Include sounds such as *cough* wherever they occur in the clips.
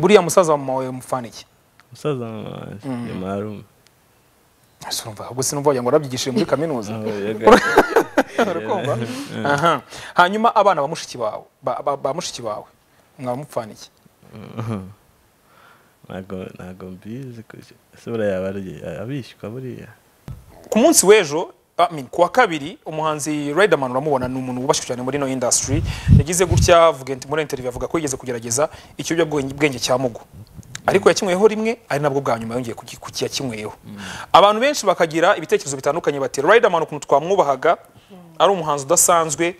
buriya musaza wawe mufana iki umusaza wanjye ni mm. marume ubwo sinumva ngo arabyigishije muri kaminuza *laughs* *laughs* hanyuma abana ba mushiki bawe mwaba mupfana iki *laughs* ntabwo mbizi ese buriya abishywa buriya ku munsi w'ejo kuwa kabiri umuhanzi Riderman uramubona ni umuntu wubashywe cyane muri no industry yagize gutya avuga muri interview avuga ko yigeze kugerageza ikiyobyabwenge cya mugu ariko yakinyweho rimwe ari nabwo bwa nyuma yongeye kukiyakinyweho abantu benshi bakagira ibitekerezo bitandukanye bati Riderman ukuntu twamwubahaga ari umuhanzi udasanzwe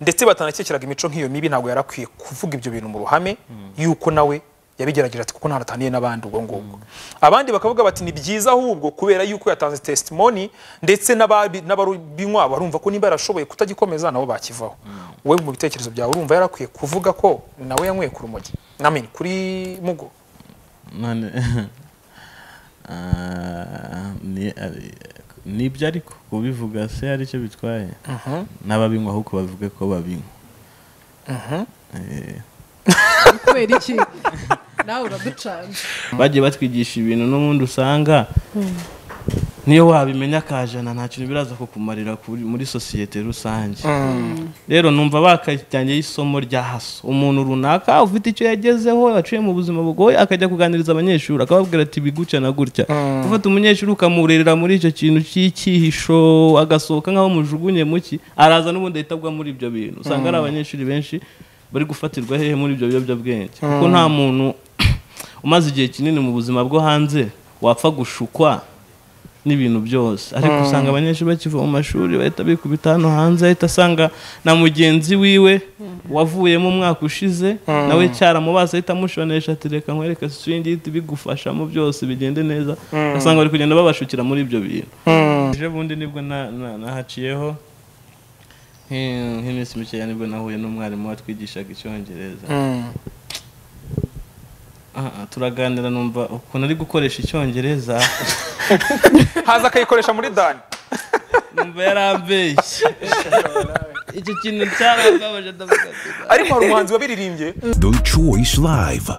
ndetse batanakekeraga imico nk'iyo mibi ntabwo yarakwiye kuvuga ibyo bintu mu ruhame yuko nawe yabigerageje ati kuko ntarataniye n'abandi ubwo ngubwo abandi bakavuga bati ni byiza ahubwo kubera yuko yatanze testimoni ndetse n'ababinywa barumva ko niba yarashoboye kutagikomeza nabo bakivaho mm. wowe mu bitekerezo byawe urumva yarakwiye kuvuga ko nawe yanyweye ku rumogi namini kuri mugo *laughs* uh, nibyo ariko kubivuga se hari icyo bitwaye mm-hmm. n'ababinywa ahubwo bavuge ko babinywa mm-hmm. eh. *laughs* kubera iki nawe uraducanja bagiye batwigisha ibintu n'ubundi usanga niyo wabimenya akajana nta kintu biraza kukumarira muri sosiyete rusange mm. rero numva bakajyanye isomo rya haso umuntu runaka ufite icyo yagezeho yaciye mu buzima bugoye akajya kuganiriza abanyeshuri akababwira ati biguca na gutya mm. ufata umunyeshuri ukamurerera muri icyo kintu cy'icyihisho agasohoka nk'aho mujugunye muki araza n'ubundi ahita agwa muri ibyo bintu usanga ari mm. abanyeshuri benshi bari gufatirwa hehe muri ibyo biyobyabwenge kuko nta muntu umaze igihe kinini mu buzima bwo hanze wapfa gushukwa n'ibintu byose ariko hmm. usanga abanyeshuri bakiva mu mashuri bahita bikubita hano hanze ahita asanga na mugenzi wiwe hmm. wavuyemo umwaka ushize hmm. nawe cyaramubaza ahita amushonesha ati reka nkwereke swingiti bigufashamo byose bigende neza ugasanga bari kugenda babashukira muri ibyo bintu ejo bundi nibwo nahaciyeho nk'iminsi mikeya nibwo nahuye n'umwarimu watwigishaga icyongereza turaganira numva ukuntu ari gukoresha icyongereza haza akayikoresha muri dani numva yarambeshye icyo kintu cyarababaje ndavuga ariko hari umuhanzi wabiririmbye ducuwishe live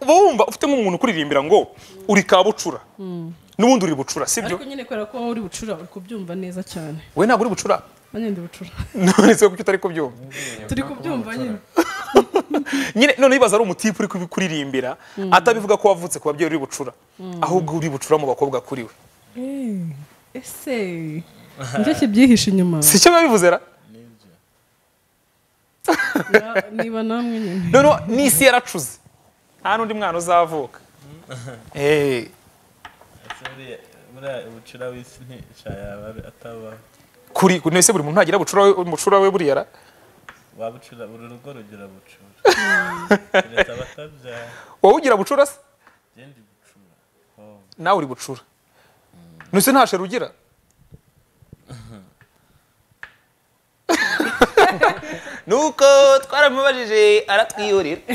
uba wumva ufite nk'umuntu ukuririmbira ngo uri kabucura n'ubundi uri bucura sibyo ariko nyine kubera ko uri bucura uri kubyumva neza cyane we ntabwo uri bucura nanjye ndi bucura none se kuki utari kubyumva turi kubyumva nyine *laughs* nyine none bibaza ari umutipe uri kuririmbira hmm. atabivuga ko wavutse ku babyeyi uri bucura hmm. ahubwo uri bucura mu bakobwa kuri we eh, ese nicyo kibyihishe inyuma si cyo biba bivuze niba namwe nyine noneho n'isi yaracuze nta n'undi mwana uzavuka hmm. eh. bucura w'isi ntisha ese buri muntu ntagira bucura we buriya wabucura buri rugo rugira bucura *laughs* wowe ugira bucura se nawe uri bucura ntusi nta sheri ugira nuko twaramubajije aratwihorera *laughs*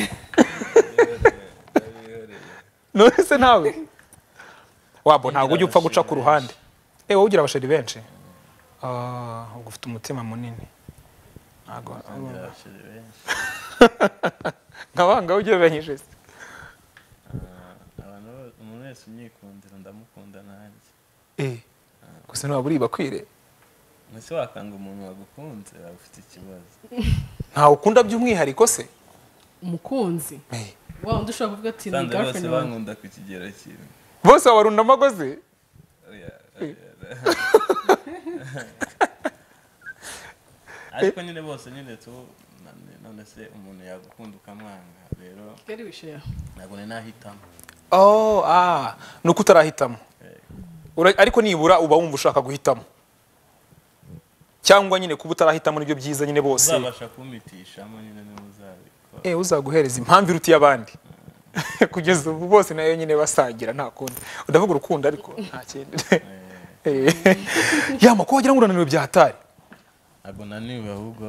nonese nawe wabo ntabwo ujya upfa guca ku ruhande ewe eh, wowe ugira abasheri benshi ah, ubwo ufite umutima munini ntabwo nkabanga ugereranyije se umuntu wese unyikundira ndamukunda nanjye gusa ntabwo uriba kwire mbese wakanga umuntu wagukunze waba ikibazo ntawe ukunda by'umwihariko se umukunzi waba undi ushobora kuvuga ati ni bose bankunda ku kigero kimwe bose wabarunda amagozi Oh, ah, ariko eh. nyine bose nyine tu none se umuntu yagukunda ukamwanga rero ntabwo ni nahitamo oh ni uko utarahitamo ariko nibura uba wumva ushaka guhitamo cyangwa nyine kuba utarahitamo nibyo byiza nyine bose uzabasha kumitishamo nyine n'uzabikora eh uzaguhereza impamvu irutiye abandi mm. *laughs* kugeza ubu bose nayo nyine basangira nta kundi udavuga urukundo ariko nta kindi eh. *laughs* eh. *laughs* ya wagira ngo urananiwe bya hatari ntabwo naniwe ahubwo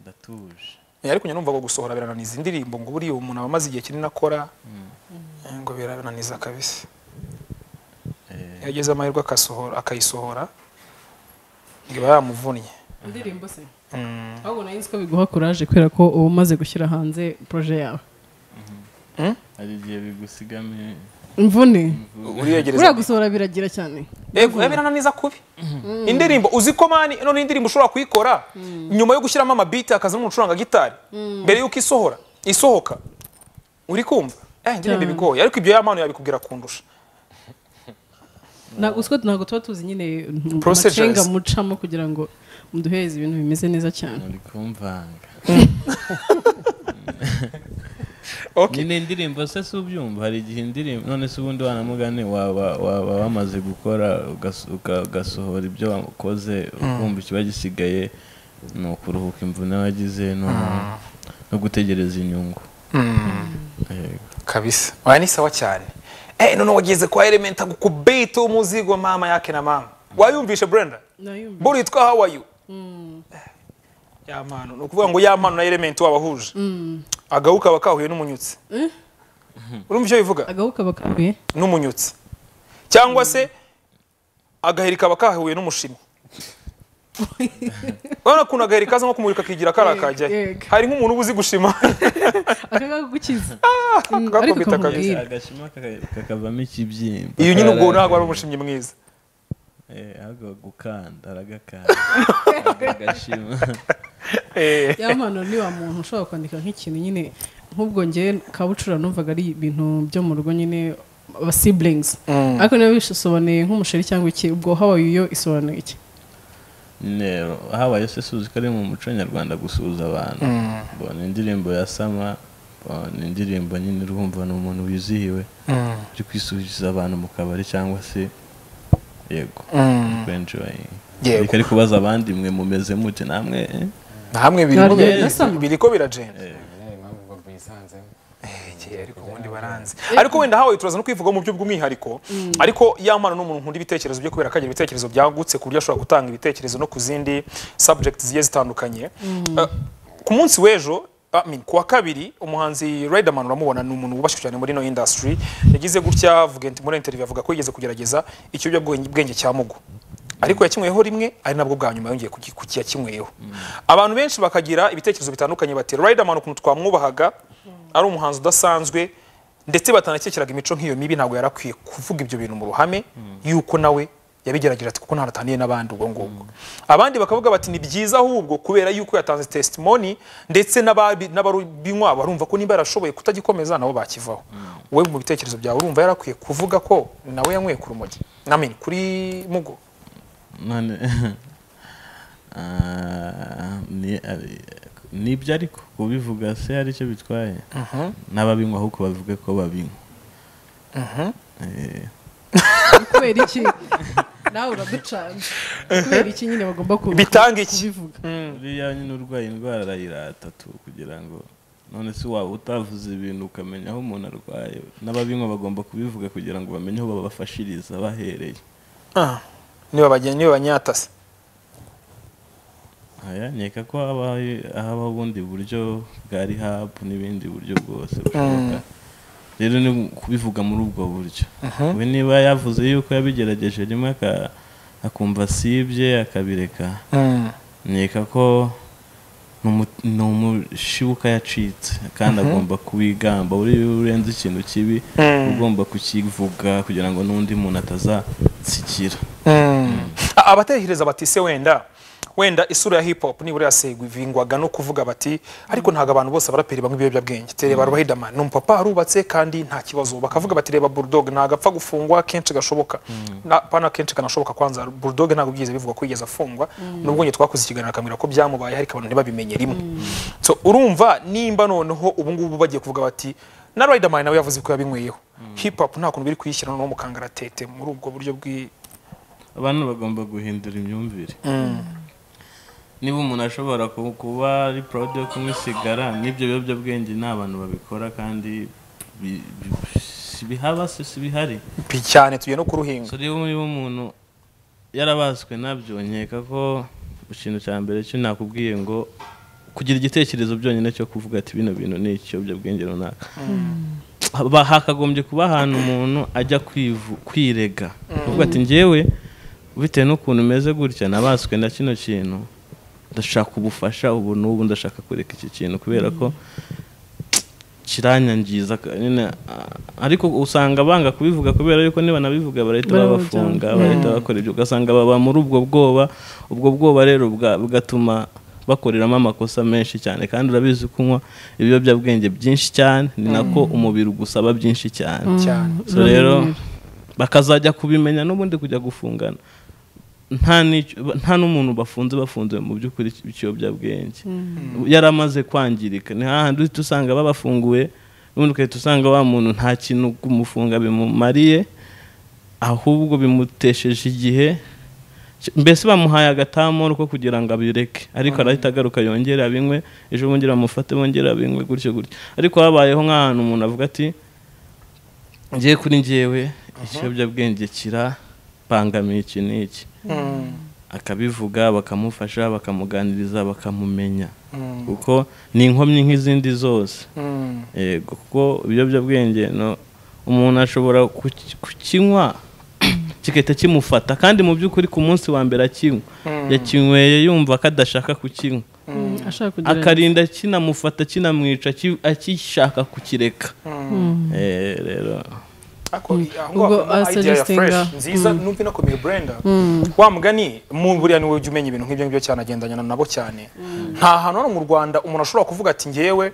ndatuje eh, ariko numva ko gusohora birananiza indirimbo ngo buriya umuntu aba amaze igihe kinini akora hmm. eh, ngo birananiza kabisa iyo eh. ageze amahirwe akayisohora iba yamuvunnye indirimbo se hmm. ahubwo nayo ko biguha kuraje kubera ko uba umaze gushyira hanze poroje yawe mhm. hmm? hari igihe bigusigamo imvune buriya gusohora biragira cyane yego birananiza kubi mm. indirimbo uzi ko mani none indirimbo ushobora kuyikora mm. nyuma yo gushyiramo amabiti hakazamo umucuranga gitari mm. mbere yuko isohora isohoka uri kumva eh ndirimbo ariko ibyo yamanu yabikubwira kundusha uswe ntabwo tuba tuzi nyine amacenga mucamo kugira ngo muduhereze ibintu bimeze neza cyane uri kumvanga *laughs* *laughs* nyine indirimbo se si ubyumva hari igihe indirimbo none se ubundi wanamugane waba wamaze gukora ugasohora ibyo wakoze hmm. ukumva ikiba gisigaye ni ukuruhuka imvune wagize no hmm. gutegereza inyungu hmm. kabisa waya ni sawa cyane eh none wageze kwa elementa gukubita umuzigo mama yake na mama wayumvishe brenda buri yitwa how are you eh, ya mpano ni ukuvuga ngo ya mpano na elementi wabahuje agahu kaba kahuye n'umunyutsi eh? urumva icyo bivuga agahu kaba n'umunyutsi cyangwa se agahirika kaba kahuye n'umushimi *laughs* urabona ukuntu agaheri kaza nko kumurika akigira kariya kajyayo hari nk'umuntu uba uzi gushima *laughs* akagagukiza ah, kakakubita kabisa agashima kakavamo ikibyimba iyo nyine ubwo ntabwo ari umushimyi mwiza Eh, ahubwo gukanda aragakanda *laughs* agashima eh. yamano niba muntu ushobora kwandika nk'ikintu nyine nk'ubwo ngewe kabucura numvaga ari ibintu byo mu rugo nyine aba siblings mm. ariko niba bisobanuye nk'umusheri cyangwa iki ubwo habaye iyo isobanuye iki habaye se suzi ko ari mu muco nyarwanda gusuhuza abantu mm. mbona indirimbo ya sama ni indirimbo nyine urumva ni umuntu wizihiwe mm. uri kwisuhuriza abantu mu kabari cyangwa se yego eh. benshi eh. bayireka ariko kubaza abandi mwe mumeze mute namwe eh? namwe biri ko biragenda ariko ubundi baranze ariko wenda hawe turaza no kwivuga mu buryo bw'umwihariko mm. ariko yamana n'umuntu nkunda ibitekerezo byo kubera akagira ibitekerezo byagutse ku buryo ashobora gutanga ibitekerezo no ku zindi subject zigiye zitandukanye mm. ku munsi w'ejo kuwa kabiri umuhanzi Riderman uramubona ni umuntu wubashywe cyane muri no industry yagize gutya avuga muri interview avuga ko yigeze kugerageza ikiyobyabwenge cya mugu ariko yakinyweho rimwe ari nabwo bwa nyuma yongeye kuyakinyweho abantu benshi bakagira ibitekerezo bitandukanye bati Riderman ukuntu twamwubahaga ari umuhanzi udasanzwe ndetse batanakekeraga imico nk'iyo mibi ntabwo akwiye kuvuga ibyo bintu mu ruhame yuko nawe yabigeragira ati kuko ntarataniye n'abandi ubwo ngubwo abandi bakavuga bati ni byiza ahubwo kubera yuko yatanze testimoni ndetse n'ababinywa barumva ko niba yarashoboye kutagikomeza nabo bakivaho mm. wowe mu bitekerezo byawe urumva yarakwiye kuvuga ko nawe yanyweye ku rumogi namini kuri mugo *laughs* uh, nibyo ariko kubivuga se hari icyo bitwaye mm-hmm. n'ababinywa ahubwo bavuge ko babinywa mm-hmm. eh, kubera iki nawe uraducanze kubera iki nyine bagomba kubivuga buriya mm. nyine urwaye indwara iratatu kugira ngo none se waba utavuze ibintu ukamenya aho umuntu arwaye n'ababinywa bagomba kubivuga kugira ngo bamenye aho babafashiriza bahereye niba bagenda niba banyatase nkeka ko habaho ubundi buryo bwa rihabu n'ibindi buryo bwose bushoboka mm. rero ni kubivuga muri ubwo buryo we niba yavuze yuko yabigerageje rimwe akumva sibye akabireka nkeka ko ni umushibuka yacitse kandi agomba kubigamba iyo urenze ikintu kibi ugomba kukivuga kugira ngo n'undi muntu atazatsikira mm. abatekereza batise wenda wenda isura ya hip hop nibura yasegwivingwaga no kuvuga bati ariko ntago abantu bose abaraperi banywa ibiyobyabwenge tereba mm. Riderman ni umupapa arubatse kandi nta kibazo bakavuga bati reba Bulldog ntago apfa gufungwa kenshi gashoboka mm. na pana kenshi kanashoboka kwanza Bulldog ntago byize bivugwa ko yigeze afungwa mm. nubwo nge twakoze ikiganiro kamera ko byamubaye ariko abantu ntibabimenye rimwe mm. so urumva nimba noneho ubungubu bagiye kuvuga bati na Riderman nawe yavuze ko yabinyweyeho mm. hip hop nta kuntu biri kuyishyira no mu kangaratete muri ubwo buryo bw'i abantu bagomba guhindura imyumvire niba umuntu ashobora kuba ari proud yo kunywa n'ibyo biyobyabwenge ni abantu babikora kandi bihaba si bihari cyane tugiye no kuruhinga niba umuntu yarabaswe nabyo nkeka ko ikintu cya mbere cyo nakubwiye ngo kugira igitekerezo byonyine cyo kuvuga ati bino bintu ni ikiyobyabwenge runaka mm. hakagombye kuba ahantu umuntu ajya kwirega kuvuga ati mm. ngewe bitewe n'ukuntu umeze gutya nabaswe na kino kintu ndashaka ubufasha ubu n'ubu ndashaka kureka iki kintu kubera ko kiranyangiza ah, ariko usanga banga kubivuga kubera yuko niba nabivuga barahita babafunga barahita bakora ibyo ugasanga baba muri ubwo bwoba ubwo bwoba rero bugatuma bakoreramo amakosa menshi cyane kandi urabizi kunywa ibiyobyabwenge byinshi cyane ni mm. nako umubiri ugusaba byinshi cyane mm. rero bakazajya kubimenya n'ubundi kujya gufungana nta n'umuntu bafunze bafunze mu by'ukuri ikiyobyabwenge hmm. yari amaze kwangirika ni hahandi uhita usanga babafunguye n'ubundi ugahita usanga wa muntu nta kintu kumufunga bimumariye ahubwo bimutesheje igihe mbese bamuhaye agatamoro ko kugira ngo abireke ariko hmm. arahita agaruka yongere abinywe ejo bongera amufate bongere abinywe gutyo gutyo ariko habayeho nk'ahantu umuntu avuga ati ngiye kuri ngewe ikiyobyabwenge kira mbangamiye iki n'iki hmm. akabivuga bakamufasha bakamuganiriza bakamumenya hmm. kuko ni inkomyi nk'izindi zose hmm. kuko ibiyobyabwenge umuntu ashobora kukinywa kigahita kimufata kandi mu by'ukuri ku munsi wa mbere akinywa yakinyweye yumva ko adashaka kukinywa akarinda kinamufata kinamwica akishaka kukireka eh, rero Mm. Mm. numva inakomeye Brenda mm. wa mugani buriya niwe ibintu nk'ibyo ngibyo cyane agendanya nabo cyane nta hantu hano mu Rwanda umuntu ashobora kuvuga ati ngewe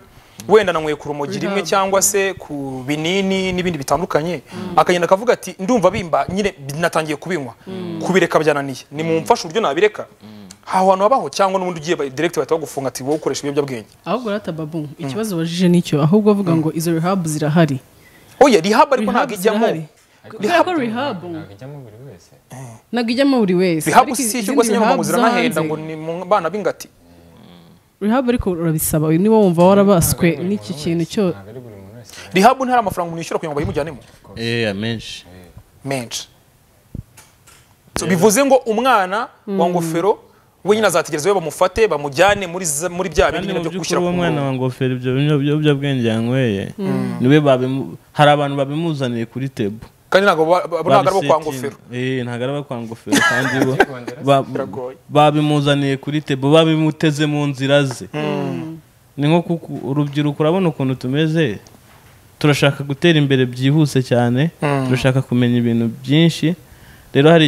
wenda nanyweye ku rumogi rimwe cyangwa se ku binini n'ibindi bitandukanye akagenda akavuga ati ndumva bimba nyine natangiye kubinywa kubireka byananiye ni mu mfasha uburyo nabireka aho hantu habaho cyangwa n'ubundi ugiye direct bahita bagufunga ati wowe ukoresha ibiyobyabwenge ahubwo rata babu ikibazo wajije nicyo ahubwo avuga ngo izo rehab zirahari oya rihab ariko ntabwo ijyamo ntabwo rihab ntabwo ijyamo buri wese rihab si icyo rwose nyamuganga ziranahenda ngo ni mu bana b'ingati rihab ariko urabisaba uyu niwo wumva warabaswe n'iki kintu cyo rihab ntari amafaranga umuntu yishyura kugira ngo bayimujyanemo eee menshi menshi bivuze ngo umwana wa ngofero we nyine azategereza we bamufate bamujyane muri bya bindi byo gushyira ku mwana wa ngofero ibyo biyobyabwenge yanyweye hmm. niwe hari abantu babimuzaniye kuri tebo kandi ntabwo ari abo kwa ngofero eh, ntabwo ari abo kwa ngofero kandi bo *laughs* babimuzaniye kuri tebo babimuteze mu nzira ze hmm. ni nko urubyiruko urabona ukuntu tumeze turashaka gutera imbere byihuse cyane hmm. turashaka kumenya ibintu byinshi rero hari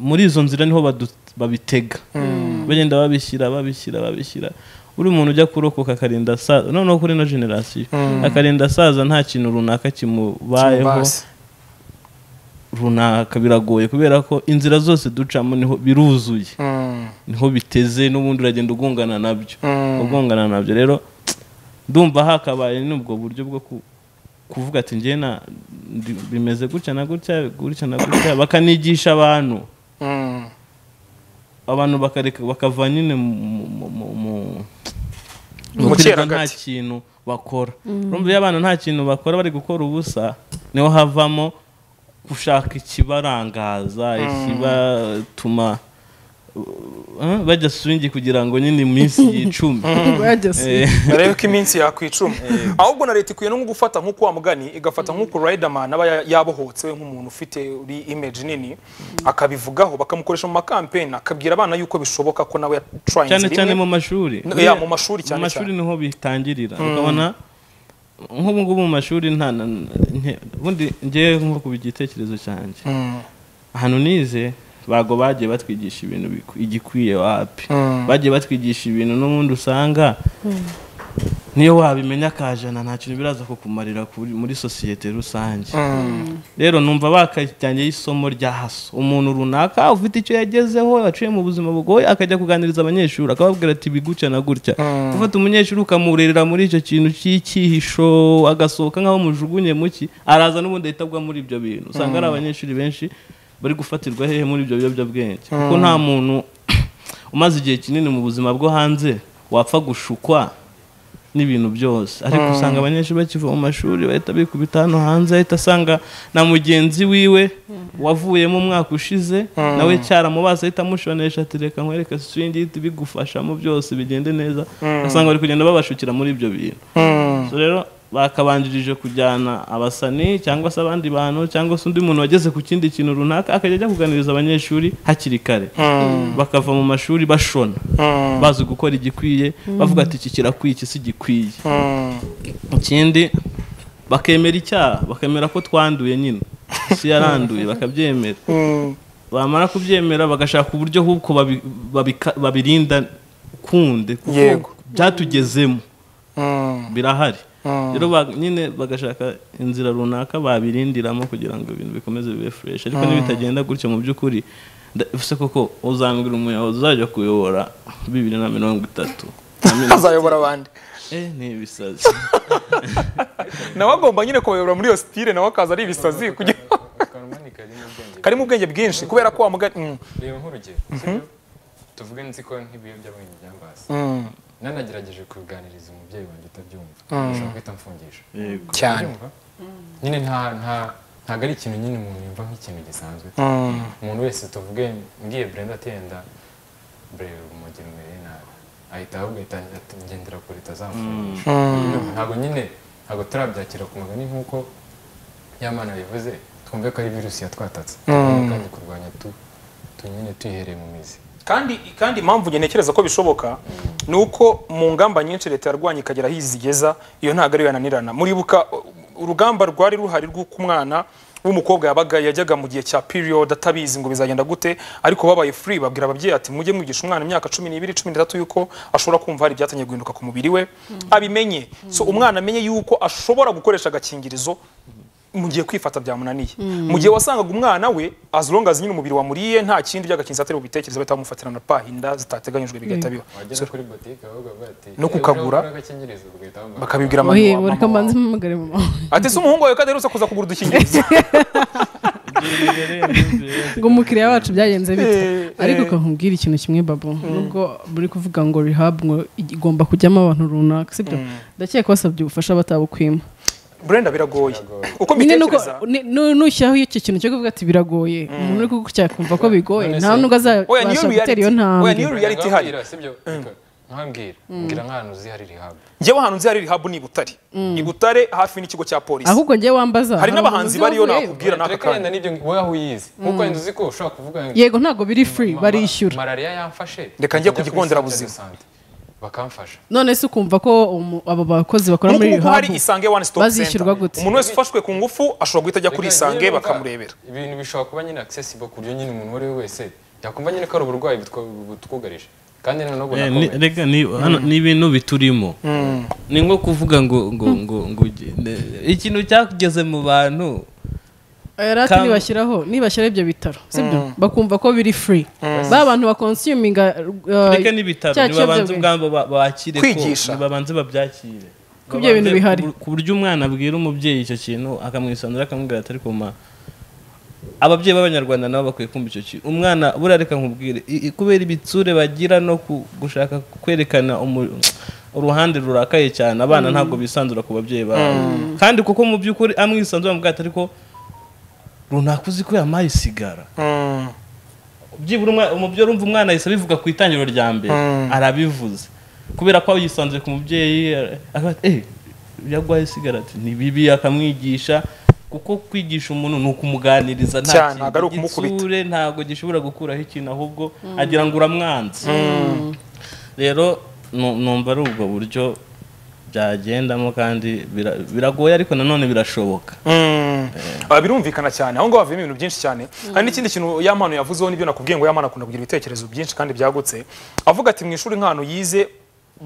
muri izo nzira niho badutse babitega hmm. bagenda babishyira babishyira babishyira uri muntu ujya kurokoka akarinda asaza noneho kuri na generasiyo hmm. akarinda asaza nta kintu runaka kimubayeho runaka biragoye kubera ko inzira zose ducamo niho biruzuye hmm. niho biteze n'ubundi uragenda ugongana nabyo ugongana nabyo rero ndumva hakabaye n'ubwo buryo bwo kuvuga ati njye bimeze gutya na gutya gutya na gutya bakanigisha abantu abantu bakava nyine mu kirere nta kintu bakora mm. urumva iyo abana nta kintu bakora bari gukora ubusa niho havamo gushaka ikibarangaza mm. ikibatuma Eh? bajya swingi kugira ngo nyine iminsi *laughs* yicumi *laughs* barebe eh. ko iminsi yakwicuma eh. ahubwo na leta ikwiye no gufata nk'uko wa mugani igafata nk'uko riderman aba yabohotse nk'umuntu ufite uri image nini mm. akabivugaho bakamukoresha mu makampeni akabwira abana yuko bishoboka ko nawe yatrayinze cyane cyane mu mashuri mu mashuri cyane cyane niho bitangirira mm. ukabona nk'ubu mu mashuri nta ubundi ngewe nko ku gitekerezo cyanjye mm. ahantu nize bago bagiye batwigisha ibintu igikwiye wapi hmm. bagiye batwigisha ibintu n'ubundi usanga hmm. niyo wabimenya akajana nta kintu biraza kukumarira muri sosiyete rusange hmm. rero numva bakajyanye isomo rya haso umuntu runaka ufite icyo yagezeho yaciye mu buzima bugoye akajya kuganiriza abanyeshuri akababwira ati biguca na gutya ufata umunyeshuri ukamurerera muri icyo kintu cy'icyihisho agasohoka nk'aho mujugunye muki araza n'ubundi ahita agwa muri ibyo bintu usanga ari abanyeshuri benshi bari gufatirwa hehe muri ibyo biyobyabwenge hmm. kuko nta muntu *coughs* umaze igihe kinini mu buzima bwo hanze wapfa gushukwa n'ibintu byose ariko hmm. usanga abanyeshuri bakiva mu mashuri bahita bikubita hano hanze ahita asanga na mugenzi wiwe hmm. wavuyemo umwaka ushize nawe cyaramubaza ahita amushonesha ati reka nkwereke swingi ihita byose bigende neza asanga bari kugenda babashukira muri ibyo bintu rero bakabanjirije kujyana abasani cyangwa se abandi bantu cyangwa se undi muntu wageze ku kindi kintu runaka akajya ajya kuganiriza abanyeshuri hakiri kare hmm. bakava mu mashuri bashona hmm. bazi gukora igikwiye hmm. bavuga ati iki kirakwiye iki si gikwiye ikindi bakemera icyaha bakemera ko twanduye nyine si yaranduye bakabyemera bamara kubyemera bagashaka uburyo nk’uko babirinda kunde kuko byatugezemo birahari Ah. rero nyine bagashaka inzira runaka babirindiramo kugira ngo ibintu bikomeze bibe fureshi ariko ah. n'ibitagenda gutyo mu by'ukuri ndetse koko uzambwira umuyobozi uzajya kuyobora bibiri na mirongo itatu *laughs* azayobora abandi eh, ni ibisazi *laughs* nawe agomba nyine kuyobora muri iyo sitire nawe akaza ari ibisazi kugira *laughs* karimo ubwenge bwinshi kubera ko wamuga reba nk'urugero mhm. tuvuge nzi ko nk'ibiyobyabwenge byambaza mm. nanagerageje kubiganiriza umubyeyi wanjye utabyumva ushobora ah. guhita amfungisha cyane mm. nyine ntabwo ari ikintu nyine umuntu yumva nk'ikintu gisanzwe ah. umuntu wese tuvuge ngiye brenda atenda brenda umugeni umereye nabi ahita ahubwo agendera kure itazamfungisha ntabwo mm. ah. nyine ntabwo turabyakira ku mugani nk'uko nyamana bivuze twumve ko ari virusi yatwatatse mm. kandi kurwanya tu nyine tuyihereye mu mizi kandi kandi impamvu ntekereza ko bishoboka ni uko mu ngamba nyinshi leta yarwanya ikagera aho izigeza iyo ntabwo ariyo yananirana muribuka urugamba rwari ruhari rw'uko umwana w'umukobwa yabaga yajyaga mu gihe cya period atabizi ngo bizagenda gute ariko babaye free babwira ababyeyi ati mujye mwigisha umwana imyaka cumi 13 yuko ashobora kumva hari byatangiye guhinduka ku mubiri we hmm. abimenye so hmm. umwana amenye yuko ashobora gukoresha agakingirizo mugiye kwifata byamunaniye mm. mu gihe wasangaga umwana we as nyine umubiri wamuriye nta kindi by'agakinzi atari bubitekereza bahita bamufatira na pahinda zitateganyijwe bigahita mm. biba no kukagura bakabibwira mama ati se umuhungu wawe kadaherutse kuza kugura udukingirizo *laughs* ngo umukiriya wacu byagenze bite eh, ariko eh. ukakubwira ikintu kimwe babo mm. nubwo buri kuvuga ngo rehab ngo igomba kujyamo abantu runaka sibyo ndakeka wasabye ubufasha batabukwima Brenda biragoye uko mbitekereza nushyiraho icyo kintu cyo kuvuga ati biragoye mm. umuntu uri kugukira akumva ko bigoye nta nubwo za Oya niyo reality. oya niyo reality hari. Sibyo. Mm. Nkambira. Mm. Ngira nk'ahantu uzi hari rihab njyewe ahantu nzi hari rihab ni Ni ibutare hafi n'ikigo cya polisi ahubwo njyewe wambaza hari n'abahanzi bari yo nakubwira n'aka kanya n'ibyo wowe aho uyizi nkuko wenda uzi ko kuvuga yego ntago biri free barishyura Malaria yamfashe reka njye kugikondera buzima bakamfasha none se ukumva ko abo bakozi bakora muri rihab hari isange one stop bazishyurwa gute umuntu wese ufashwe ku ngufu ashobora guhita ajya kuri isange bakamurebera ibintu bishobora kuba nyine accessible ku buryo nyine umuntu uwo ari we wese yakumva nyine ko ari uburwayi butwugarije kandi noneho reka hmm. ni ibintu biturimo hmm. ni nko kuvuga ngo ngo ngo ikintu cyakugeze mu bantu rati ntibashyiraho nibashyiraho ibyo bitaro sibyo mm. bakumva ko biri furi mm. ba bantu bakonsiyuminga uh, tureke n'ibitaro ntibabanze ubwabo bakire ko ntibabanze babyakire ko ibyo bintu bihari ku buryo umwana abwira umubyeyi icyo kintu akamwisanzura akamubwira atari kumara ababyeyi b'abanyarwanda nabo bakwiye kumva icyo kintu umwana buriya reka nkubwire kubera ibitsure bagira no gushaka kwerekana uruhande rurakaye cyane abana mm. ntabwo bisanzura ku babyeyi babo kandi kuko mu by'ukuri amwisanzura mu bwato ariko runaka uzi ko yampaye isigara hmm. byibura umubyeyi urumva umwana ahise abivuga ku itangiriro rya mbere hmm. arabivuze kubera ko yisanze ku mubyeyi eh, yaguhaye sigarati ni bibi akamwigisha kuko kwigisha umuntu ni ukumuganiriza nta kintu gitsure ntabwo gishobora gukuraho ikintu ahubwo hmm. agira ngo uramwanze rero numva ari ubwo buryo byagendamo kandi biragoye ariko nanone birashoboka hmm. eh. ah, birumvikana cyane aho ngaho havuyemo ibintu byinshi cyane hari hmm. n'ikindi kintu yampano yavuzeho n'ibyo nakubwiye ngo yampano akunda kugira ibitekerezo byinshi kandi byagutse avuga ati mu ishuri nk'ahantu yize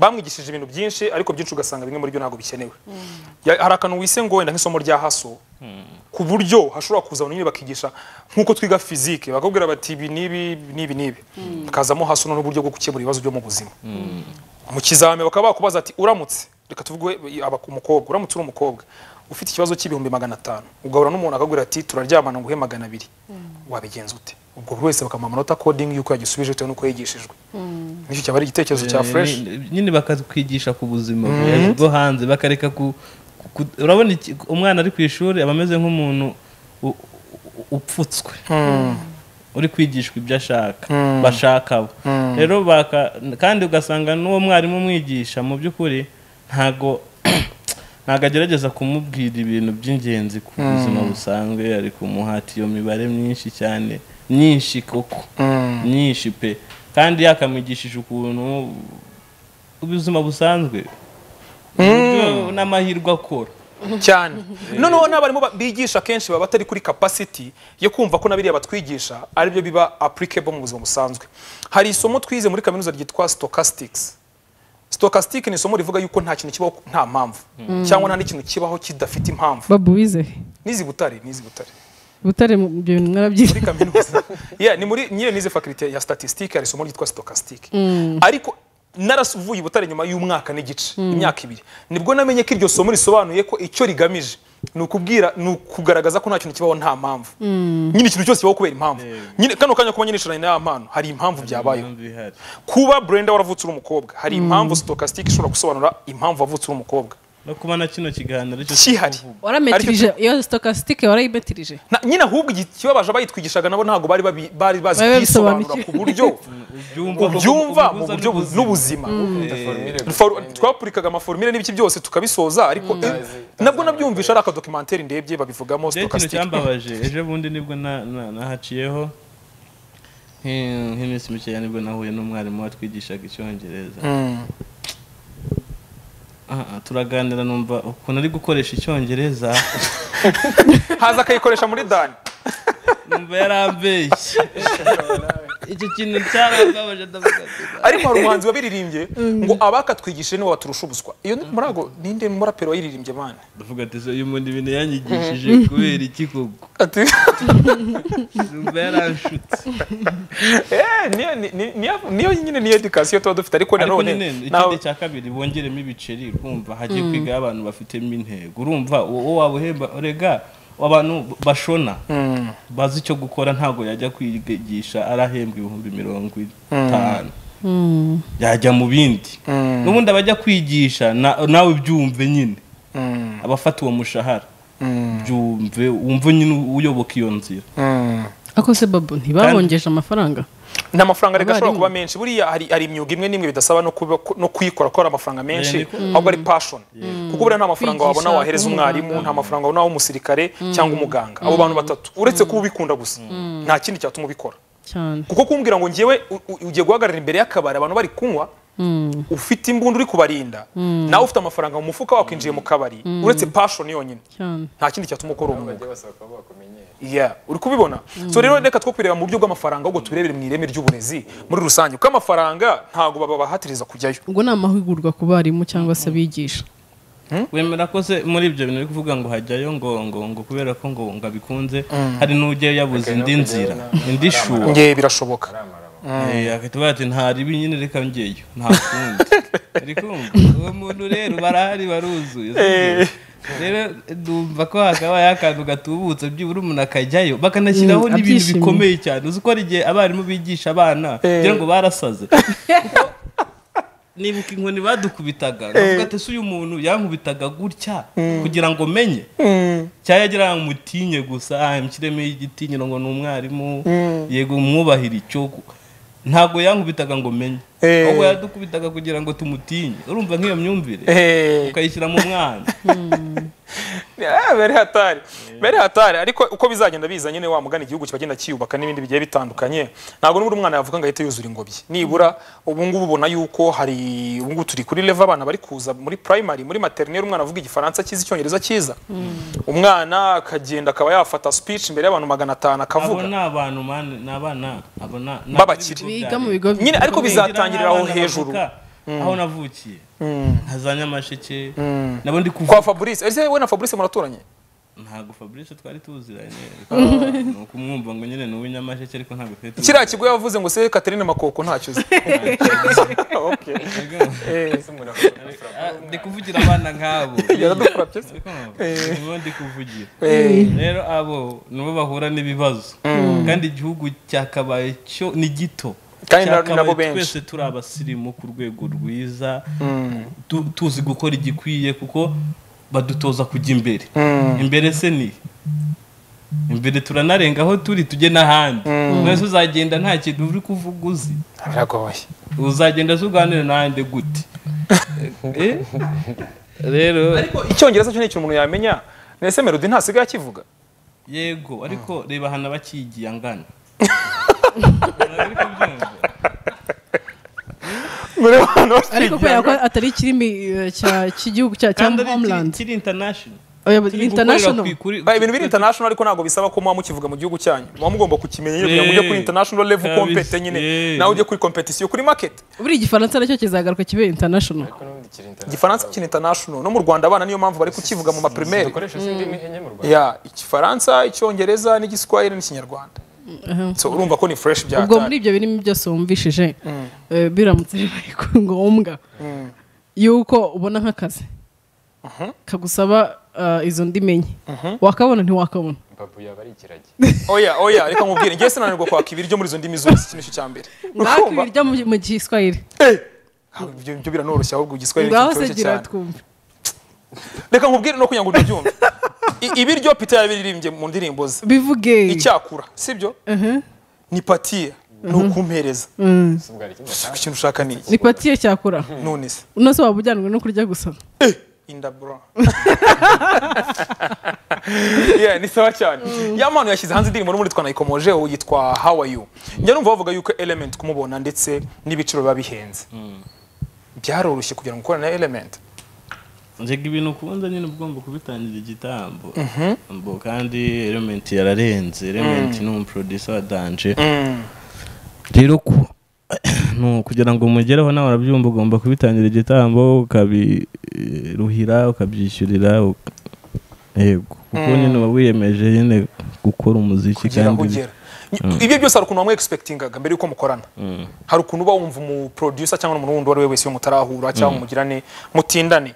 bamwigishije ibintu byinshi ariko byinshi ugasanga bimwe muri byo ntabwo bikenewe hmm. hari akantu wise ngo wenda nk'isomo rya haso ku buryo hashobora kuza abantu nyine bakigisha nk'uko twiga fizike bakubwira bati ibi n'ibi n'ibi n'ibi hakazamo haso n'uburyo bwo gukemura ibibazo byo mu buzima mu kizami bakaba bakubaza ati uramutse reka tuvuge umukobwa uramutse uri umukobwa ufite ikibazo cy'ibihumbi magana atanu ugahura n'umuntu akagura ati turaryamana ngo magana abiri hmm. wabigenza ute ubwo buri wese bakamuha amanota coding y'uko yagisubije bitewe n'uko yigishijwe hmm. nicyo cyaba ari igitekerezo cya eh, fresh nyine bakatwigisha ku buzima hmm. bwo hanze bakareka ku urabona umwana ari ku ishuri aba ameze nk'umuntu upfutswe uri kwigishwa ibyo ashaka bashaka abo rero kandi ugasanga n'uwo mwarimu umwigisha mu by'ukuri ntago *clears throat* ntago agerageza kumubwira ibintu by'ingenzi ku mm. buzima busanzwe ari kumuhata iyo mibare myinshi cyane myinshi koko mm. myinshi pe kandi yakamwigishije ukuntu ubuzima busanzwe mm. n'amahirwe akora cyane *laughs* noneho n'abarimu bigisha akenshi baba batari kuri kapasiti yo kumva ko na n'abiriya batwigisha aribyo biba apurikebo mu buzima busanzwe hari isomo twize muri kaminuza ryitwa sitokasitikisi stochastic ni isomo rivuga yuko nta kintu kibaho nta mpamvu cyangwa nta n'ikintu kibaho kidafite impamvu babu wize nizi butare nizi butare butare mu bintu mwarabyita muri kaminuza *laughs* yeah ni muri nyine nize faculty ya statistique hari isomo ryitwa stochastic mm. ariko narasuvuye butare nyuma y'umwaka n'igice mm. imyaka ibiri nibwo namenye ko iryo somo risobanuye ko icyo rigamije ni ukubwira ni ukugaragaza ko nta kintu kibaho nta mpamvu mm. nyine ikintu cyose kibaho kubera impamvu nyine kano kanya kuba nyine ishoranye na mpano hari impamvu byabayeho kuba brenda waravutse uri umukobwa hari mm. impamvu stochastic ishobora gusobanura impamvu wavutse uri umukobwa no kuba na kino kiganiro kihari warametirije iyo stokasitike warayimetirije nyine ahubwo ikibabaje abayitwigishaga nabo ntabwo bari bari bazi kwisobanura ku buryo *laughs* ubyumva mu buryo n'ubuzima mm. eh, twapurikaga amaforumire n'ibiki byose tukabisoza ariko mm. nabwo nabyumvisha ari akadokimenteri ndebye babivugamo stokasitike cyambabaje ejo bundi nibwo nahaciyeho nk'iminsi mikeya nibwo nahuye n'umwarimu watwigishaga icyongereza mm. turaganira numva ukuntu ari gukoresha icyongereza *laughs* haza akayikoresha muri dani numva yarambeshye *laughs* icyo kintu cyarababaje ndabagaza ariko hari umuhanzi wabiririmbye ngo abakatwigishije niwe baturusha ubuswa iyo murago ninde muraperi wayiririmbye bane ndavuga ati uyu muntu ibintu yanyigishije *laughs* kubera iki koko numva yarashutse *laughs* eh, niyo nyine niyo edikasiyo tuba dufite ariko nanone ikindi cya kabiri bongeremo ibiceri urumva hagiye kwiga mm. abantu bafitemo intego urumva uwo waba uhemba rega abantu bashona hmm. bazi icyo gukora ntabwo yajya kwigisha arahembwa ibihumbi mirongo hmm. itanu hmm. yajya mu bindi n'ubundi abajya kwigisha nawe byumve nyine abafata uwo mushahara byumve wumve nyine uyoboka iyo nzira ako se babu ntibabongeje amafaranga ni amafaranga ashobora kuba menshi buriya hari imyuga imwe n'imwe bidasaba no kuyikora ko ari amafaranga menshi mm. ahubwo ari passion kuko buriya nta mafaranga wabona wahereza mm. umwarimu nta mafaranga wabona w'umusirikare mm. cyangwa umuganga abo bantu batatu uretse kuba ubikunda gusa nta kindi cyatuma ubikora kuko kumbwira ngo ngewe ugiye guhagarara imbere y'akabari abantu bari kunywa ufite imbunda uri kubarinda nawe ufite amafaranga mu mufuka wakwinjiye mu kabari uretse passion yonyine nta kindi cyatuma ukora uwo uri kubibona so rero reka two mu buryo bw'amafaranga ahubwo turebere mu ireme ry'uburezi muri rusange kuko amafaranga ntabwo bahatiriza kujyayo ubwo ni amahugurwa ku barimu cyangwa se abigisha hmm? wemera ko se muri ibyo bintu uri kuvuga ngo hajyayo ngo ngo ngo kubera ko ngo ngo abikunze hmm. hari n'ujyayo yabuze indi nzira indi shuri ngewe birashoboka hmm. eh, akatubwira ati ntaribi nyine reka ngeyo nta kundi uri *laughs* kumva uwo muntu rero barahari baruzuye eh. rero ndumva ko hakabaye akantu gatubutse byibura umuntu akajyayo bakanashyiraho mm, n'ibintu bikomeye cyane uzi ko hari igihe abarimu bigisha abana eh. kugira ngo barasaze *laughs* nibuka inkoni badukubitaga ntabwo eh. atese uyu muntu yankubitaga gutya mm. kugira ngo menye mm. cyangwa yagira umutinye gusa amushyiremo ah, igitinyiro ngo ni umwarimu yego umwubahire icyo ntabwo yankubitaga ngo menye Eh. ahubwo yadukubitaga kugira ngo tumutinye urumva nk'iyo myumvire eh. ukayishyira mu mwana hmm. bari eh, hatari bari hatari ariko uko bizagenda biza nyine wa mugana igihugu kibagenda kiyubaka n'ibindi bigiye bitandukanye ntabwo n'ubwo umwana yavuga ngo ahite yuzura ingobyi nibura ubu ngubu ubona yuko hari ubu ngubu turi kuri leva abana bari kuza muri primary muri materineri umwana avuga igifaransa cyiza icyongereza cyiza hmm. umwana akagenda akaba yafata speech imbere y'abantu magana atanu akavuga abo ni abantu ni abana babakire nyine ariko bizatangirira aho hejuru hmm. aho navukiye mm. nyamasheke mm. nabo ndi kuvuga kwa Fabrice ese na Fabrice muraturanye ntabwo Fabrice twari tuziranye *laughs* oh. nuko umwumva ngo ni uw'inyamasheke ariko kigo yavuze ngo se Catherine Makoko ntacyo *laughs* *laughs* okay eh. ah, ndi kuvugira abana nk'abo yaradukura ndi kuvugira eh. eh. rero abo nibo bahura n'ibibazo mm. kandi igihugu cyakabaye cyo ni gito kandi nabo benshi twese turi abasirimu ku rwego rwiza hmm. tuzi gukora igikwiye kuko badutoza kujya imbere hmm. imbere se ni imbere turanarenga aho turi tujye n'ahandi hmm. mwese uzagenda nta kintu uri kuvuga uzi biragoye uzagenda zuganira n'ahandi gute *laughs* eh? rero ariko icyongereza cyo ni ikintu umuntu yamenya mbese melody ntasigaye akivuga yego ariko reba hano abakiyigiye angana *laughs* *laughs* muri bantu ariko kubera ko atari ikirimi cy'igihugu cya homeland kiri international oh, ibintu biri international ariko ntabwo bisaba ko muba mukivuga mu gihugu cyanyu muba mugomba kukimenya kugira ngo kuri eh. international level compete nyine eh. nawe ujye kuri competition kuri market buriya igifaransa nacyo kizagaruka kibe international igifaransa kiri international no mu rwanda abana niyo mpamvu bari kukivuga mu maprimere mm. ya igifaransa icyongereza n'igiswahili n'ikinyarwanda Uh-huh. urumva ko ni fureshi byacu ubwo muri ibyo birimo byose wumvishije mm. eh, biramutse bibaye ngombwa mm. yuko ubona nk'akazi uh-huh. kagusaba eh, izo ndimi enye uh-huh. wakabona ntiwakabona babu yaba ari ikiragi *laughs* oya oya reka mubwire ngewe sinanirwa kwaka ibiryo muri izo ndimi zose ikintu cya mbere ngaka ibiryo mu giswahili eh! ah, ibyo biranoroshye ahubwo igiswahili kiroroshye cyane reka nkubwire no kugira ngo ubyumve ibiryo peter yabiririmbye mu ndirimbo ze bivuge icyakura sibyo uh-huh. ni patiye uh-huh. ni ukumpereza ikintu mm. ushaka ni iki ni patiye cyakura none se uno waba ujyanwe no kurya gusa eh! indabura *laughs* ni sawa cyane mm. ya mpano yashyize hanze indirimbo n'ubundi twanayikomoje ubu yitwa how are you njya numva bavuga yuko element kumubona ndetse n'ibiciro biba bihenze mm. byaroroshye kugira ngo ukorane na element njyega ibintu ukunda nyine ugomba kubitangira igitambo mhm. kandi elementi yararenze elementi mm. ni umuporodisi wa danje mm. rero *coughs* kugira ngo umugereho nawe warabyumva ugomba kubitangira igitambo ukabiruhira ukabyishyurira kuko mm. nyine uba wiyemeje nyine gukora umuziki kandi ibyo byose hari ukuntu wamwegispektingaga mbere y'uko mukorana hari ukuntu uba wumva umuproducer cyangwa umuntu wundi uwo ari we wese iyo mutarahura cyangwa umugirane mutindane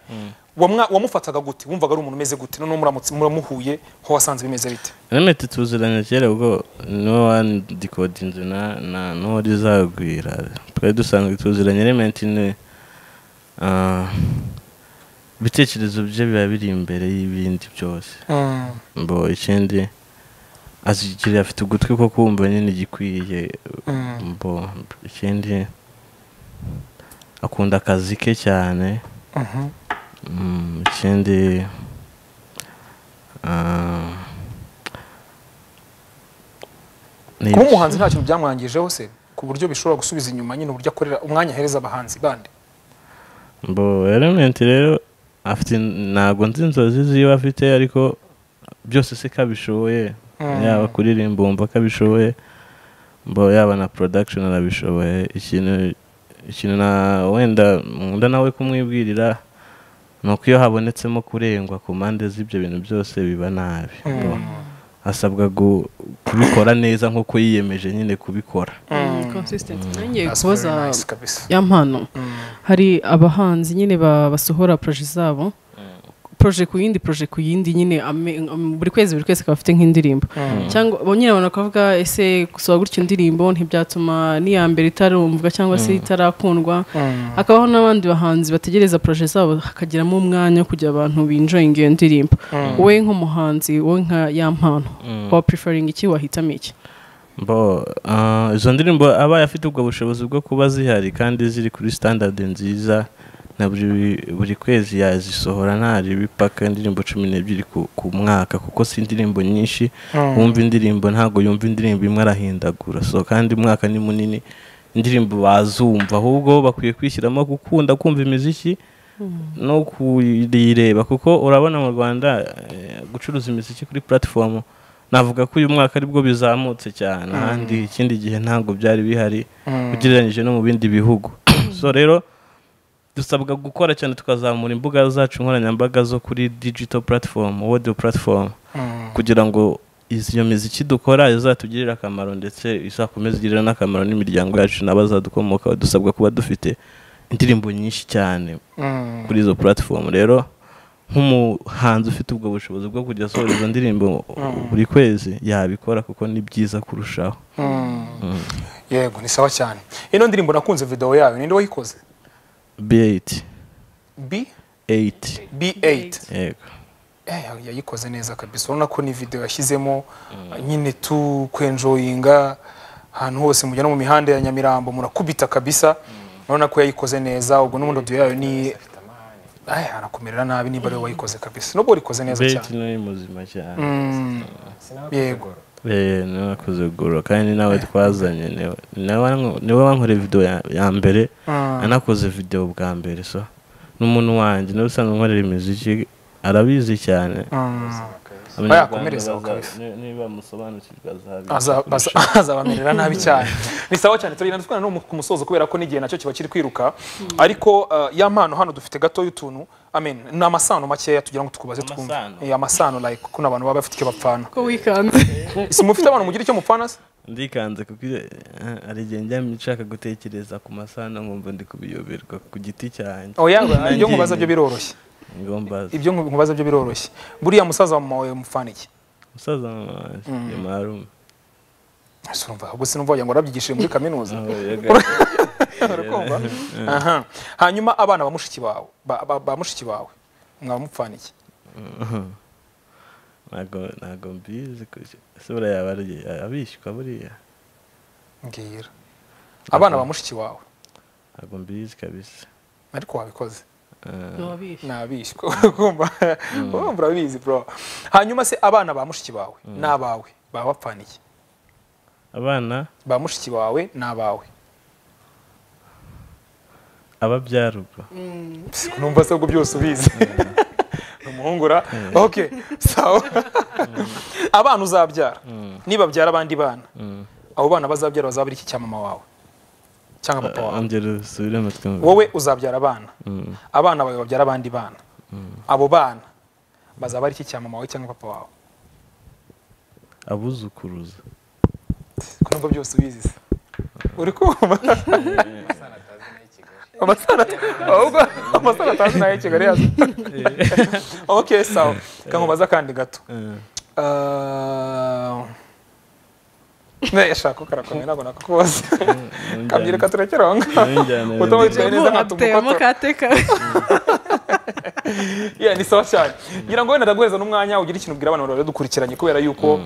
wamufataga gute wumvaga ari umuntu umeze gute noneho muramuhuye ho wasanze bimeze bite rero tuziranye kera ubwo niwe wandikodinze na n'uwari uzagwira twari dusanzwe tuziranye rementi ni ah, ibitekerezo bye biba biri imbere y'ibindi byose hmm. mbo ikindi azikiri afite ugutwi ko kumva nyine igikwiye hmm. mbo ikindi akunda akazi ke cyane uh-huh. ikindi mm, um, kuba umuhanzi nta kintu byamwangijeho se ku buryo bishobora gusubiza inyuma nyine uburyo akorera umwanya ahereza abahanzi bandi mbo elementi rero afite ntabwo nzi inzozi ziba afite ariko byose se kabishoboye hmm. yaba kuririmba wumva ko abishoboye mbo yaba na porodakishoni arabishoboye ikintu ikintu na wenda nkunda nawe kumwibwirira nuko iyo habonetsemo kurengwa ku mpande z'ibyo bintu byose biba nabi mm. asabwa kubikora neza nk'uko yiyemeje nyine kubikora nongeye mm. mm, kubaza ya mpano hari abahanzi nyine basohora poroje zabo poroje ku yindi poroje ku yindi nyine buri kwezi buri kwezi akaba afite nk'indirimbo hmm. cyangwa nyine abantu bakavuga ese gusohora gutya indirimbo ntibyatuma n'iya mbere itarumvwa cyangwa se hmm. itarakundwa hmm. hakabaho n'abandi bahanzi bategereza poroje zabo hakagiramo umwanya kugira abantu binjoyinga iyo ndirimbo wowe nk'umuhanzi wowe nka ya mpano waba purifaringa iki wahitamo iki bo ah, izo ndirimbo aba afite ubwo bushobozi bwo kuba zihari kandi ziri kuri sitandadi nziza na buri kwezi yazisohora ntaribi paka indirimbo cumi n'ebyiri ku mwaka kuko si indirimbo nyinshi mm. wumva indirimbo ntabwo yumva indirimbo imwe arahindagura so kandi umwaka ni munini indirimbo bazumva ahubwo bakwiye kwishyiramo gukunda kumva imiziki mm. no kuyireba kuko urabona mu rwanda eh, gucuruza imiziki kuri puratifomu navuga ko uyu mwaka aribwo bizamutse cyane ahandi mm. ikindi gihe ntabwo byari bihari ugereranyije no mu bindi bihugu *coughs* so rero dusabwa gukora cyane tukazamura imbuga zacu nkoranyambaga zo kuri digital platform wodiyo platform hmm. kugira ngo iyo miziki dukora izatugirire akamaro ndetse izakomeze igirire n'akamaro n'imiryango yacu n'abazadukomokaho dusabwa kuba dufite indirimbo nyinshi cyane hmm. kuri izo platform rero nk'umuhanzi ufite ubwo bushobozi bwo kujya asohora izo ndirimbo hmm. buri kwezi yabikora kuko ni byiza kurushaho yego ni sawa cyane ino ndirimbo nakunze videwo yayo ninde wayikoze B8 B8 B8 yego yayikoze neza kabisa urabona ko ni video yashyizemo uh, nyine tukwenjoyinga ahantu hose mujya no mu mihanda ya Nyamirambo murakubita kabisa mm. urabona ko yayikoze neza ubwo n'ubundi audio yayo ni Ay, arakumerera nabi niba ariwe wayikoze kabisa nubwo urikoze neza cyane. Beti nayo muzima cyane. Mm. Yego. Eh, ntibakoze gura kandi nawe twazanye niwe wankoreye video ya mbere ah. anakoze videwo bwa mbere so n'umuntu wanjye niwe usanga nkorera imiziki arabizi cyane ah. niba musobanukirwa azabamerera nabi cyane ni sawa cyane turi natwe no ku musozo kubera ko n'igihe nacyo kiba kiri kwiruka hmm. ariko eh, ya mpano hano dufite gato utuntu amen ni amasano makeya tugira ngo tukubaze twumve amasano eh, like kuko n'abantu baba bafite icyo bapfana ko wikanze eh, si mufite abantu mugira icyo mupfana se ndikanze kuko hari igihe njya nshaka gutekereza ku masano nkumva ndi kubiyoberwa ku giti cyane oya oh, iyo mubaza byo biroroshye ibyo nkubaza byo biroroshye buriya musaza wa mama wawe mufana iki musaza wa mama ni marume asumva gusa sinumva wagira ngo warabyigishije muri kaminuza oh, urakumva *laughs* aha hanyuma abana ba mushiki bawe ba mushiki bawe mwaba mupfana iki *laughs* ntabwo ntabwo mbizi ese buriya yaba ari abishywa buriya mbwira abana ba mushiki wawe ntabwo mbizi kabisa ariko wabikoze Eh, n'abishi urumva *laughs* mm. urabizi bro hanyuma se abana ba mushiki bawe mm. ni abawe baba abana ba mushiki wawe ni abawe ababyara numva se ubwo byose ubizi mm. *laughs* umuhungura oke sawa abana uzabyara niba byara abandi bana abo bana bazabyara bazabura iki cya mama wawe cyangwa papa eh, wawe wowe uzabyara abana mm. abana bawe babyara abandi bana mm. abo bana bazaba ari iki cya mama wawe cyangwa papa wawe abuzukuruza nubwo byose ubizi se uri kumva *laughs* amasaro atazi nayo kigali yazo *laughs* *laughs* ok sawa kamubaza kandi gato eh. Eh, ntiyashaka karakomeye ntabwo nakakubose kabyirika turakironga *laughs* utuma witwaye neza nkatumva ko kateka ni sawa cyane ngira ngo wenda ndaguhereza n'umwanya ugira ikintu ubwira abantu bari dukurikiranye kubera yuko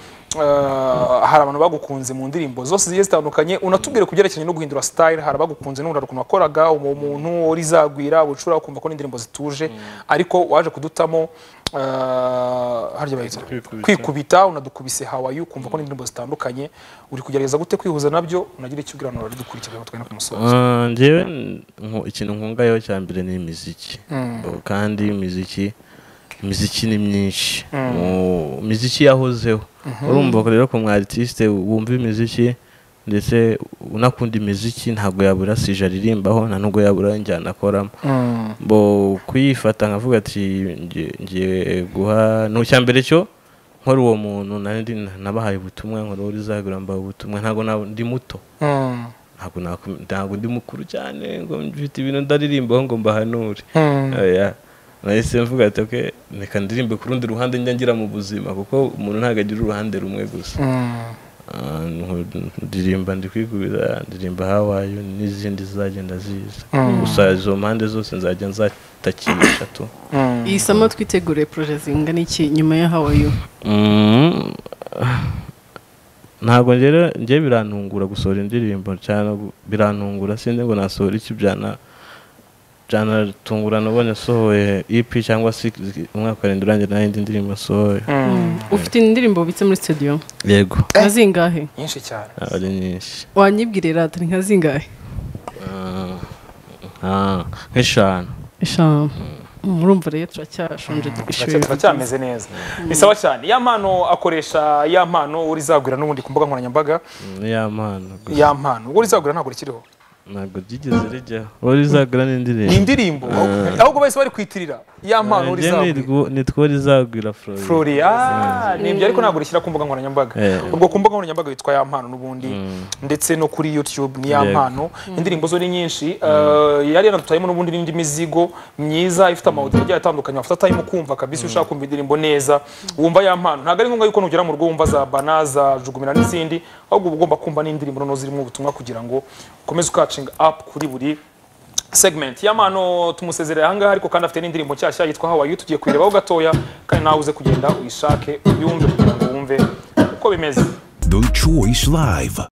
hari hmm. abantu bagukunze mu ndirimbo zose zigiye zitandukanye unatubwire ku byerekeranye no guhindura style hari abagukunze n'urara ukuntu wakoraga umuntu uri zagwira ucura ukumva ko n'indirimbo zituje hmm. ariko waje kudutamo Eh, harya bahita kwikubita unadukubise hawayi ukumva ko n'indirimbo zitandukanye uri kugerageza gute kwihuza nabyo unagira icyo ugira nora dukurikira ngo twende ku musozo eh, njyewe ikintu nkungayo cya mbere ni imiziki hmm. kandi imiziki imiziki ni myinshi hmm. imiziki yahozeho mhm. urumva rero ku mwaritiste wumva imiziki ndetse unakunda imiziki ntabwo yabura sije aririmbaho nta nubwo yabura njyana akoramo mm. bo kuyifata nkavuga ati ngiye guha ni mbere cyo nkora uwo muntu nandi nabahaye ubutumwa nkora uwo rizagura mbaha ubutumwa ntabwo ndi muto mm. ntabwo ndi mukuru cyane ngo mfite ibintu ndaririmbaho ngo mbahanure mm. oh, nahise mvuga ati oke reka ndirimbe ku rundi ruhande njya ngira mu buzima kuko umuntu ntabwo agira uruhande rumwe gusa ndirimba ndi kwigurira ndirimba hawaye n'izindi zizagenda ziza mm. gusa izo mpande zose nzajya nzatakinisha eshatu mm. iyi somo twitegure poroje zingana iki nyuma ya hawaye mm. ntabwo njye birantungura gusohora indirimbo cyane birantungura sindi ngo nasohora iki byana jana tungurana ubonye asohoye ipi e cyangwa se umwaka warinda urangira nayo indi ndirimbo asohoye ufite indirimbo ubitse muri studio yego eh. nka zingahe nyinshi cyane ah, ari nyinshi wanyibwirira ati nka zingahe ah, ah, nk'eshanu eshanu murumva hmm. hmm, rero turacyashonje hmm, turacyameze neza bisaba cyane ya mpano akoresha ya mpano urizagura n'ubundi ku mbuga nkoranyambaga ya mpano ya mpano urizagura ntabwo rikiriho ntabwo ryigeze rijyaho wari n'indirimbo indirimbo eh. ahubwo bahise bari kwitirira ya mpano eh, rizagwira nitwo rizagwira floriya eh. nibyo ariko ntabwo rishyira ku mbuga nkoranyambaga ubwo ku mbuga nkoranyambaga yitwa ya mpano n'ubundi hmm. ndetse no kuri youtube ni ya mpano hmm. indirimbo zo ni nyinshi hmm. yari yanadutayemo n'ubundi n'indi mizigo myiza ifite amawudiyo agiye atandukanye wafata tayimu kumva kabisa ushaka kumva indirimbo neza wumva ya mpano ntabwo ari ngombwa yuko nugera mu rugo wumva za bana za jugumira n'izindi ahubwo uba ugomba kumva n'indirimbo noneho zirimo ubutumwa kugira ngo ukomeze ukacu catching up kuri buri segment y'amano tumusezerera ahangaha ariko kandi afite n'indirimbo nshyashya yitwa hawa yu tugiye kuyirebaho gatoya kandi nawe uze kugenda uyishake uyumve kugira ngo wumve uko bimeze The Choice Live